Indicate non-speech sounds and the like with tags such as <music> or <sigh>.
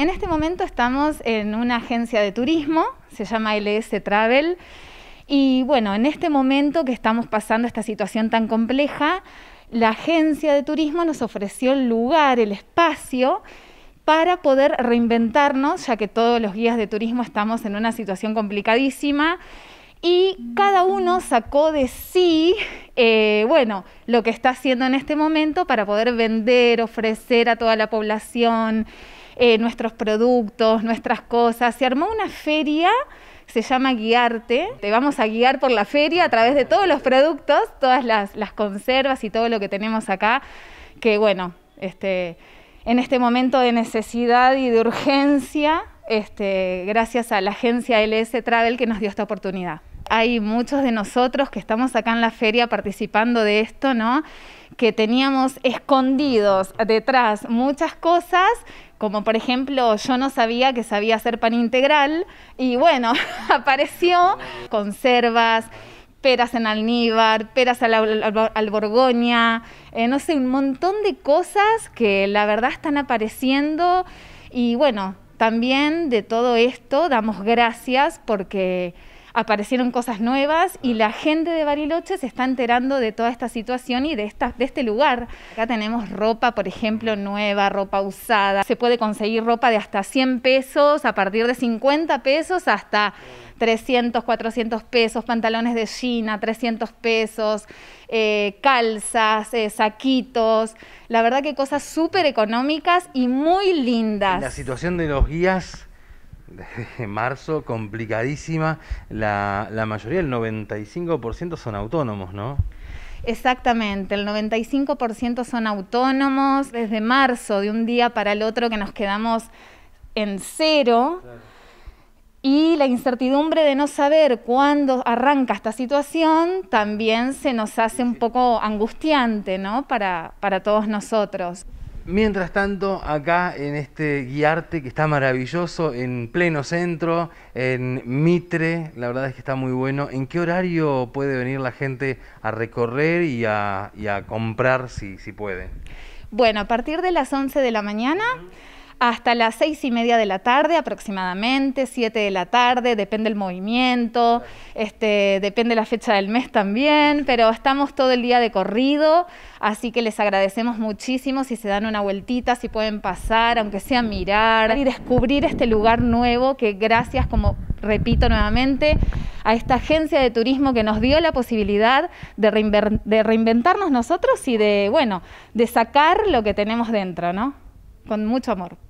En este momento estamos en una agencia de turismo, se llama LS Travel, y bueno, en este momento que estamos pasando esta situación tan compleja, la agencia de turismo nos ofreció el lugar, el espacio para poder reinventarnos, ya que todos los guías de turismo estamos en una situación complicadísima y cada uno sacó de sí, eh, bueno, lo que está haciendo en este momento para poder vender, ofrecer a toda la población. Eh, nuestros productos, nuestras cosas. Se armó una feria se llama Guiarte. Te vamos a guiar por la feria a través de todos los productos, todas las, las conservas y todo lo que tenemos acá, que bueno, este, en este momento de necesidad y de urgencia, este, gracias a la agencia LS Travel que nos dio esta oportunidad hay muchos de nosotros que estamos acá en la feria participando de esto, ¿no? Que teníamos escondidos detrás muchas cosas, como por ejemplo yo no sabía que sabía hacer pan integral y bueno, <laughs> apareció conservas peras en alníbar, peras al, borgoña, eh, no sé, un montón de cosas que la verdad están apareciendo y bueno, también de todo esto damos gracias porque aparecieron cosas nuevas y ah. la gente de Bariloche se está enterando de toda esta situación y de, de este lugar. Acá tenemos ropa, por ejemplo, nueva, ropa usada. Se puede conseguir ropa de hasta 100 pesos, a partir de 50 pesos hasta 300, 400 pesos, pantalones de China, 300 pesos, eh, calzas, eh, saquitos. La verdad que cosas súper económicas y muy lindas. La situación de los guías marzo complicadísima. La, mayoría, el 95% son autónomos, ¿no? Exactamente, el 95% son autónomos. Desde marzo, de un día para el otro, que nos quedamos en cero. Y la incertidumbre de no saber cuándo arranca esta situación también se nos hace un poco angustiante, ¿no? para todos nosotros. Mientras tanto, acá en este guiarte que está maravilloso, en pleno centro, en Mitre, la verdad es que está muy bueno. ¿En qué horario puede venir la gente a recorrer y a, comprar si, puede? Bueno, a partir de las 11 de la mañana hasta las seis y media de la tarde aproximadamente, siete de la tarde, depende el movimiento, este, depende la fecha del mes también, pero estamos todo el día de corrido, así que les agradecemos muchísimo si se dan una vueltita, si pueden pasar, aunque sea mirar y descubrir este lugar nuevo que gracias, como repito nuevamente, a esta agencia de turismo que nos dio la posibilidad de, de reinventarnos nosotros y de, bueno, de sacar lo que tenemos dentro, ¿no? Con mucho amor.